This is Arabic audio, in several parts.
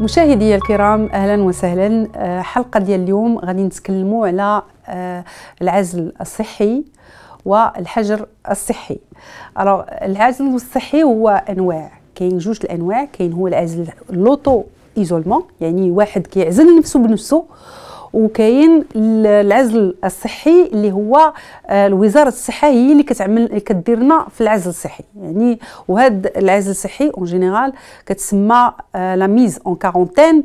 مشاهدي الكرام اهلا وسهلا آه، حلقه ديال اليوم غادي نتكلموا على آه، العزل الصحي والحجر الصحي العزل الصحي هو انواع كاين جوج الانواع كاين هو العزل لوطو ايزولمون يعني واحد كيعزل نفسه بنفسه وكاين العزل الصحي اللي هو آه، وزاره الصحه هي اللي كتعمل كدير لنا في العزل الصحي يعني وهذا العزل الصحي اون جينيرال كتسمى لا ميز اون كارونتين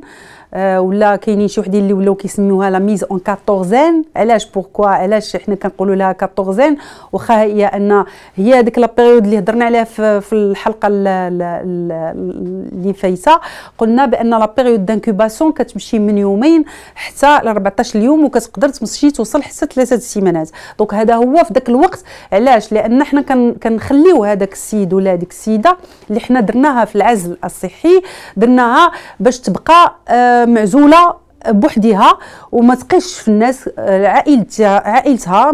آه، ولا كاينين شي وحدين اللي ولاو كيسميوها لا ميز اون كاتورزين علاش بوركوا علاش حنا كنقولوا لها كاتورزين واخا هي ان هي هذيك لا بيريود اللي هضرنا عليها في الحلقه اللي فايته قلنا بان لا بيريود دانكوباسيون كتمشي من يومين حتى ل 14 يوم وكتقدر تمشي توصل حتى ثلاثه سيمانات دونك هذا هو في ذاك الوقت علاش لان حنا كنخليو هذاك السيد ولا هذيك السيده اللي حنا درناها في العزل الصحي درناها باش تبقى آه معزوله بوحدها وما تقيش في الناس آه، عائلتها عائلتها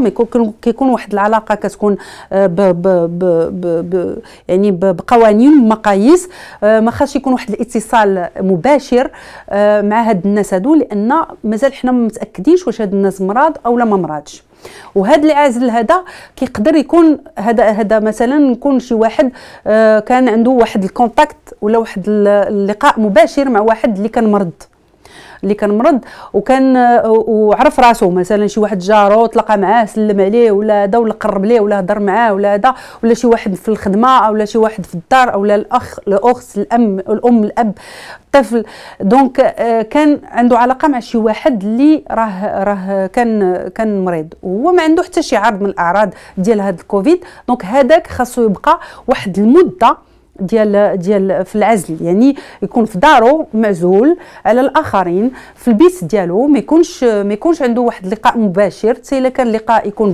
كيكون واحد العلاقه كتكون آه، ب ب ب ب ب يعني بقوانين ومقاييس آه، ما خاصش يكون واحد الاتصال مباشر مع هاد الناس هادو لان مازال حنا ما متاكدينش واش هاد الناس مراد او لا ما مرادش وهذا العازل هذا كيقدر يكون هذا هذا مثلا يكون شي واحد كان عنده واحد الكونتاكت ولا واحد اللقاء مباشر مع واحد اللي كان مرض اللي كان مرض وكان آه، وعرف راسه مثلا شي واحد جارو تلاقى معاه سلم عليه ولا هذا ولا قرب ليه ولا هضر معاه ولا هذا ولا شي واحد في الخدمه ولا شي واحد في الدار ولا الاخ الاخت الام الام الاب الطفل دونك آه، كان عنده علاقه مع شي واحد اللي راه راه كان كان مريض وهو ما عنده حتى شي عرض من الاعراض ديال هذا الكوفيد دونك هذاك خاصو يبقى واحد المده ديال ديال في العزل يعني يكون في دارو معزول على الاخرين في البيت ديالو ما يكونش ما يكونش عنده واحد اللقاء مباشر حتى الا كان لقاء يكون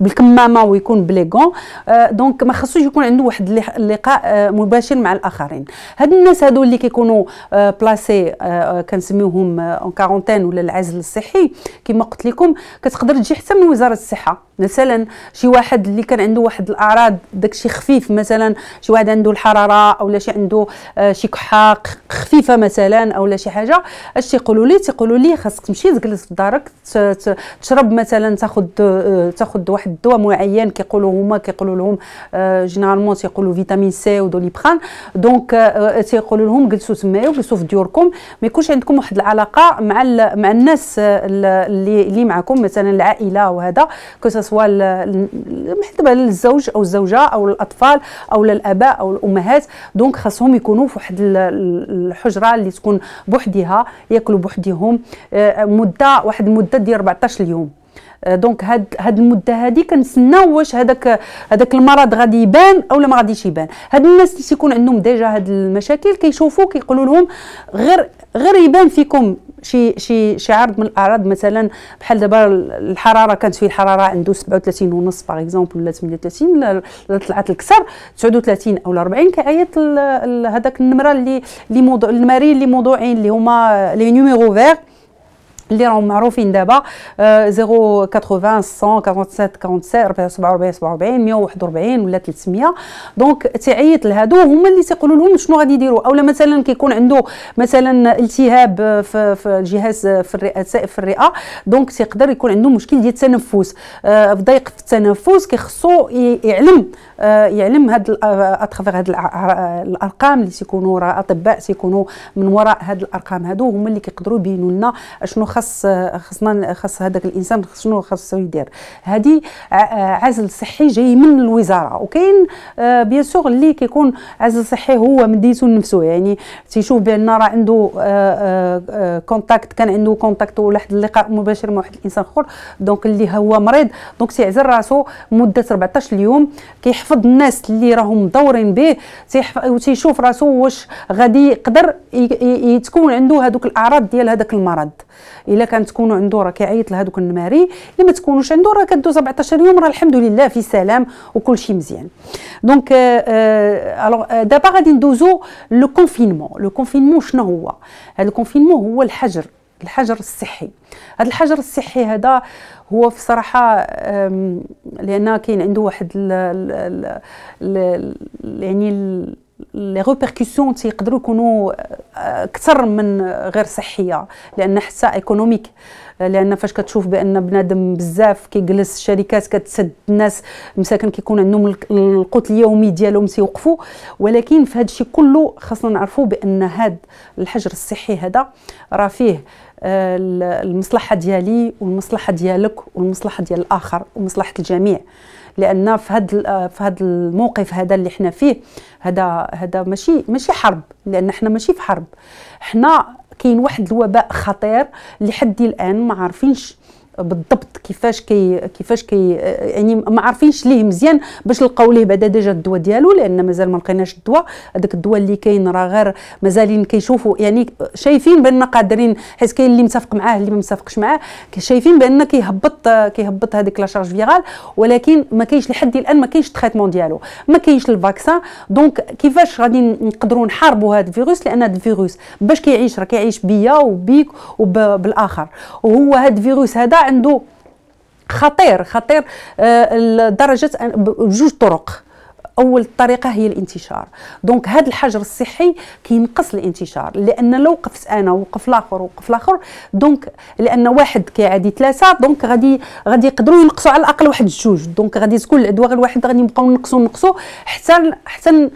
بالكمامه ويكون بليغون آه دونك ما خصوش يكون عنده واحد اللقاء آه مباشر مع الاخرين هاد الناس هادو اللي كيكونوا آه بلاسي آه،, آه كنسميوهم اون آه، كارونتين ولا العزل الصحي كما قلت لكم كتقدر تجي حتى من وزاره الصحه مثلا شي واحد اللي كان عنده واحد الاعراض داكشي خفيف مثلا شي واحد عنده الحراره اولا شي عنده آه شي كحه خفيفه مثلا اولا شي حاجه اش تيقولوا لي تيقولوا لي خاصك تمشي تجلس في دارك تشرب مثلا تاخذ آه تاخذ واحد الدواء معين كيقولوا هما كيقولوا لهم آه جينيرالمون تيقولوا فيتامين سي ودوليبران دونك آه، آه، تيقولوا لهم جلسوا تمايا وجلسوا في ديوركم ما يكونش عندكم واحد العلاقه مع مع الناس آه، اللي اللي معكم مثلا العائله وهذا كو سواء بالنسبه للزوج او الزوجه او الاطفال او للاباء او الامهات دونك خاصهم يكونوا في واحد الحجره اللي تكون بوحدها ياكلوا بوحدهم آه، مده واحد المده ديال 14 يوم دونك هاد هاد المده هادي كنتسناو واش هذاك هذاك المرض غادي يبان اولا ما غاديش يبان هاد الناس اللي تيكون عندهم ديجا هاد المشاكل كيشوفوا كيقولوا لهم غير غير يبان فيكم شي شي شي عرض من الاعراض مثلا بحال دابا الحراره كانت فيه الحراره عنده 37 ونص باغ اكزومبل ولا 38 طلعت الكسر 39 او 40 كعيط هذاك النمره اللي اللي موضوع المريض اللي موضوعين اللي هما لي نيميرو فيغ اللي راهم معروفين دابا 080 147 47 47 47 141 ولا 300 دونك تعيط لهادو هما اللي تيقولوا لهم شنو غادي يديروا اولا مثلا كيكون عنده مثلا التهاب في, في الجهاز في الرئه في الرئه دونك تيقدر يكون عنده مشكل ديال التنفس آه، ضيق في التنفس كيخصو يعلم آه، يعلم هاد اترافيغ آه، هاد الارقام اللي تيكونوا راه اطباء تيكونوا من وراء هاد الارقام هادو هما اللي كيقدروا يبينوا لنا شنو خص خصنا خاص هذاك الانسان شنو خاصو يدير هذه عزل صحي جاي من الوزاره وكاين بيان آه، سور اللي كيكون عزل صحي هو من ديتو لنفسه يعني تيشوف بان راه عنده كونتاكت آه، آه، كان عنده كونتاكت ولا واحد اللقاء مباشر مع واحد الانسان اخر دونك اللي هو مريض دونك تيعزل راسو مده 14 يوم كيحفظ الناس اللي راهم مدورين به تيشوف راسو واش غادي يقدر يتكون عنده هذوك الاعراض ديال هذاك المرض الا كان تكونوا عنده راه كيعيط لهذوك النماري الا ما تكونوش عنده راه كدوز 14 يوم راه الحمد لله في سلام وكل شيء مزيان دونك الوغ دابا غادي ندوزو لو كونفينمون لو كونفينمون شنو هو هذا الكونفينمون هو الحجر الحجر الصحي هذا الحجر الصحي هذا هو في صراحة لأن كاين عنده واحد ال ال ال ال الـ يعني لي ريبركسيون تيقدروا يكونوا آه، اكثر من غير صحيه لان حتى ايكونوميك آه، لان فاش كتشوف بان بنادم بزاف كيجلس الشركات كتسد الناس مساكن كيكون عندهم القوت اليومي ديالهم تيوقفوا ولكن في هذا الشيء كله خاصنا نعرفوا بان هذا الحجر الصحي هذا راه فيه آه، المصلحه ديالي والمصلحه ديالك والمصلحه ديال الاخر ومصلحه الجميع لان في هذا في هذا الموقف هذا اللي حنا فيه هذا هذا ماشي ماشي حرب لان حنا ماشي في حرب حنا كاين واحد الوباء خطير لحد الان ما عارفينش بالضبط كيفاش كي كيفاش كي يعني ما عارفينش ليه مزيان باش لقاو ليه بعدا ديجا الدواء ديالو لان مازال ما لقيناش الدواء هذاك الدواء اللي كاين راه غير مازالين كيشوفوا يعني شايفين بان قادرين حيت كاين اللي متفق معاه اللي ما متفقش معاه شايفين بان كيهبط كيهبط هذيك لا شارج فيغال ولكن ما كاينش لحد الان ما كاينش التريتمون ديالو ما كاينش الفاكسان دونك كيفاش غادي نقدروا نحاربوا هذا الفيروس لان هذا الفيروس باش كيعيش راه كيعيش بيا وبيك وبالاخر وهو هذا الفيروس هذا عنده خطير خطير آه، لدرجه بجوج طرق اول طريقه هي الانتشار دونك هذا الحجر الصحي كينقص الانتشار لان لو وقفت انا ووقف الاخر ووقف الاخر دونك لان واحد كيعادي ثلاثه دونك غادي غادي يقدروا ينقصوا على الاقل واحد الجوج دونك غادي تكون غير واحد غادي نبقاو نقصوا نقصوا حتى حتى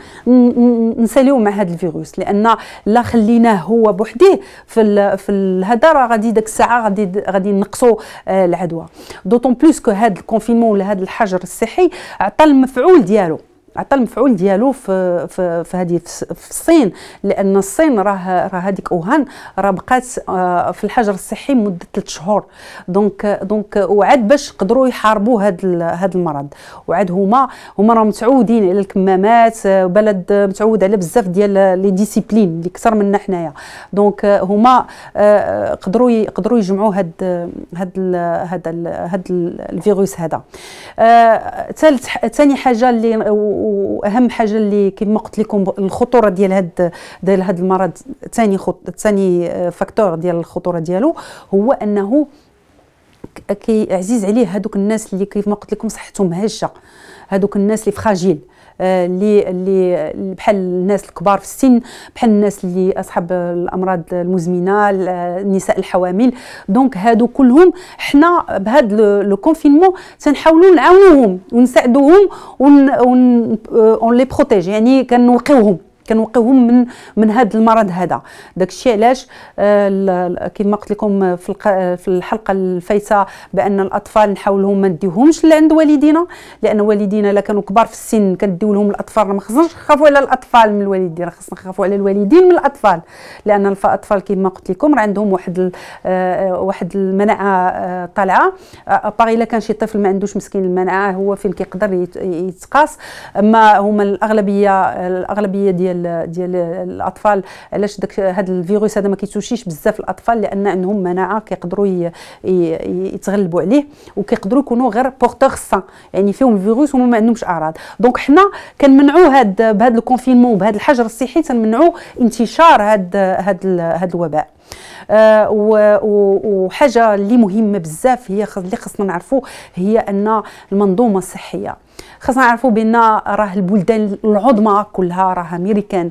نساليو مع هذا الفيروس لان لا خليناه هو بوحديه في في هذا راه غادي ديك الساعه غادي غادي نقصوا آه، العدوى دوطون بلوس كو هذا الكونفينمون ولا هذا الحجر الصحي عطى المفعول ديالو عطى المفعول ديالو في في في هذه في الصين لان الصين راه راه هذيك اوهان راه بقات آه، في الحجر الصحي مده 3 شهور دونك دونك وعاد باش قدروا يحاربوا هذا هذا المرض وعاد هما هما راهم متعودين على الكمامات آه، بلد متعود على بزاف ديال لي ديسيبلين اللي اكثر منا حنايا دونك هما آه، قدروا يقدروا يجمعوا هاد هاد هذا هاد الفيروس هذا ثالث ثاني حاجه اللي واهم حاجه اللي كما قلت لكم الخطوره ديال هاد ديال هاد المرض ثاني ثاني آه، فاكتور ديال الخطوره ديالو هو انه كيعزيز عليه هادوك الناس اللي كيف ما قلت لكم صحتهم هشه هادوك الناس اللي فخاجيل اللي اللي بحال الناس الكبار في السن بحال الناس اللي اصحاب الامراض المزمنه النساء الحوامل دونك هادو كلهم حنا بهاد لو كونفينمون تنحاولوا نعاونوهم ونساعدوهم ون اون لي بروتيج يعني كنوقيوهم كنوقيوهم من من هذا المرض هذا داكشي علاش آه، كما قلت لكم آه، في آه، في الحلقه الفايته بان الاطفال نحاولهم ما نديوهمش لعند والدينا لان والدينا الا كانوا كبار في السن كنديو لهم الاطفال ما خصناش نخافوا على الاطفال من الوالدين خصنا نخافوا على الوالدين من الاطفال لان الاطفال كما قلت لكم راه عندهم واحد واحد المناعه طالعه باغي الا كان شي طفل ما عندوش مسكين المناعه هو فين كيقدر يتقاس اما هما الاغلبيه الاغلبيه ديال ديال ديال الاطفال علاش داك هذا الفيروس هذا ما كيتوشيش بزاف الاطفال لان عندهم مناعه كيقدروا يتغلبوا عليه وكيقدروا يكونوا غير بورتور سان يعني فيهم الفيروس وما عندهمش اعراض دونك حنا كنمنعوا هاد بهذا الكونفينمون وبهذا الحجر الصحي تنمنعوا انتشار هاد هاد هاد الوباء آه، وحاجه اللي مهمه بزاف هي اللي خصنا نعرفو هي ان المنظومه الصحيه خاصنا نعرفوا بان راه البلدان العظمى كلها راه امريكان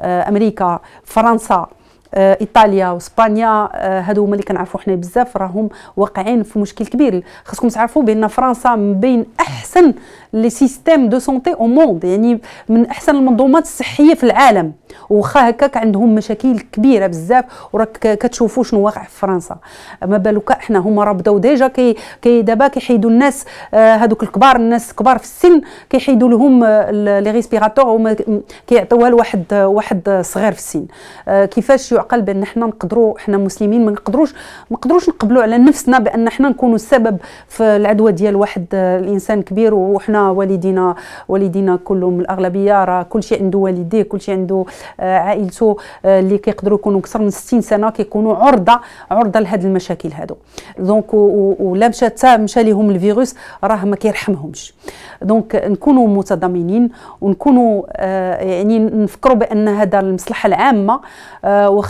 آه، امريكا فرنسا آه، ايطاليا واسبانيا آه، هادو هما اللي كنعرفوا حنا بزاف راهم واقعين في مشكل كبير خاصكم تعرفوا بان فرنسا من بين احسن لي سيستيم دو سونتي او موند يعني من احسن المنظومات الصحيه في العالم واخا هكاك عندهم مشاكل كبيره بزاف وراك كتشوفوا شنو واقع في فرنسا ما بالك احنا هما راه بداو ديجا كي, كي دابا كيحيدوا الناس آه، هادوك الكبار الناس الكبار في السن كيحيدوا لهم لي ريسبيراتور وما كيعطيوها لواحد واحد صغير في السن كيفاش عنده عقل بان حنا نقدروا حنا مسلمين ما نقدروش ما نقدروش نقبلوا على نفسنا بان حنا نكونوا السبب في العدوى ديال واحد آه، الانسان كبير وحنا والدينا والدينا كلهم الاغلبيه راه كلشي عنده والديه كلشي عنده آه، عائلته آه، اللي كيقدروا يكونوا اكثر من 60 سنه كيكونوا عرضه عرضه لهذه المشاكل هادو دونك ولا مشى حتى مشى لهم الفيروس راه ما كيرحمهمش دونك نكونوا متضامنين ونكونوا يعني نفكروا بان هذا المصلحه العامه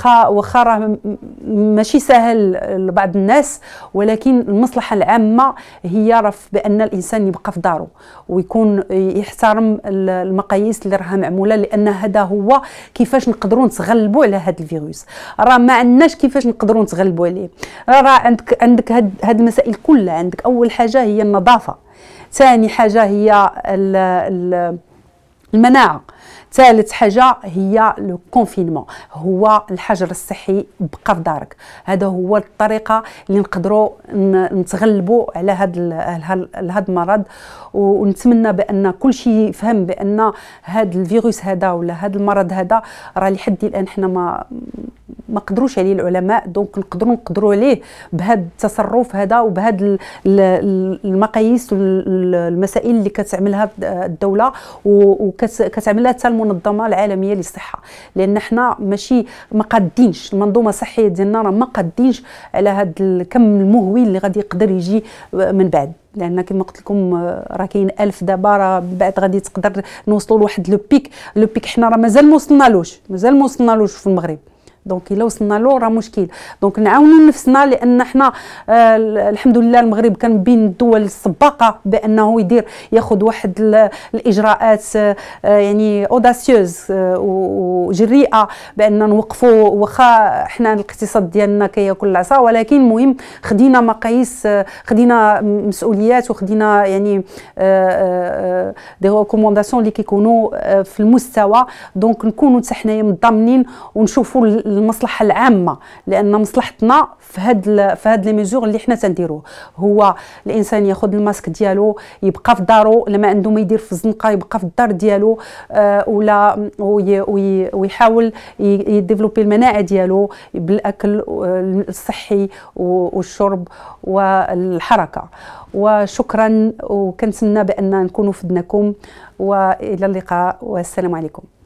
واخا واخا راه ماشي سهل لبعض الناس ولكن المصلحه العامه هي راه بان الانسان يبقى في داره ويكون يحترم المقاييس اللي راها معموله لان هذا هو كيفاش نقدروا نتغلبوا على هذا الفيروس راه ما عندناش كيفاش نقدروا نتغلبوا عليه راه عندك عندك هاد المسائل كلها عندك اول حاجه هي النظافه ثاني حاجه هي ال المناعه ثالث حاجه هي الكونفينمون هو الحجر الصحي بقى في دارك هذا هو الطريقه اللي نقدروا نتغلبوا على هذا المرض ونتمنى بان كل شيء يفهم بان هذا الفيروس هذا ولا هذا المرض هذا راه لحد الان حنا ما ما قدروش عليه العلماء دونك نقدروا نقدروا عليه بهذا التصرف هذا وبهذا المقاييس والمسائل اللي كتعملها الدوله وكتعملها حتى المنظمه العالميه للصحه لان حنا ماشي ما قادينش المنظومه الصحيه ديالنا راه ما قادينش على هذا الكم المهول اللي غادي يقدر يجي من بعد لان كما قلت لكم آه، راه كاين 1000 دابا راه من بعد غادي تقدر نوصلوا لواحد لو بيك لو بيك حنا راه مازال ما وصلنالوش مازال ما وصلنالوش في المغرب دونك الا وصلنا له راه مشكل دونك نعاونوا نفسنا لان حنا آه الحمد لله المغرب كان بين الدول السباقه بانه يدير ياخذ واحد الاجراءات آه يعني اوداسيوز آه وجريئه بان نوقفوا واخا حنا الاقتصاد ديالنا كياكل العصا ولكن المهم خدينا مقاييس آه، خدينا مسؤوليات وخدينا يعني دي آه، ريكومونداسيون آه، اللي كيكونوا في المستوى دونك نكونوا حتى حنايا متضامنين ونشوفوا المصلحه العامه لان مصلحتنا في هاد في هاد لي ميزور اللي حنا تنديروه هو الانسان ياخذ الماسك ديالو يبقى في دارو لما عنده ما يدير في الزنقه يبقى في الدار ديالو آه ولا وي وي ويحاول يديفلوبي المناعه ديالو بالاكل الصحي والشرب والحركه وشكرا وكنتمنى بان نكونوا فدناكم والى اللقاء والسلام عليكم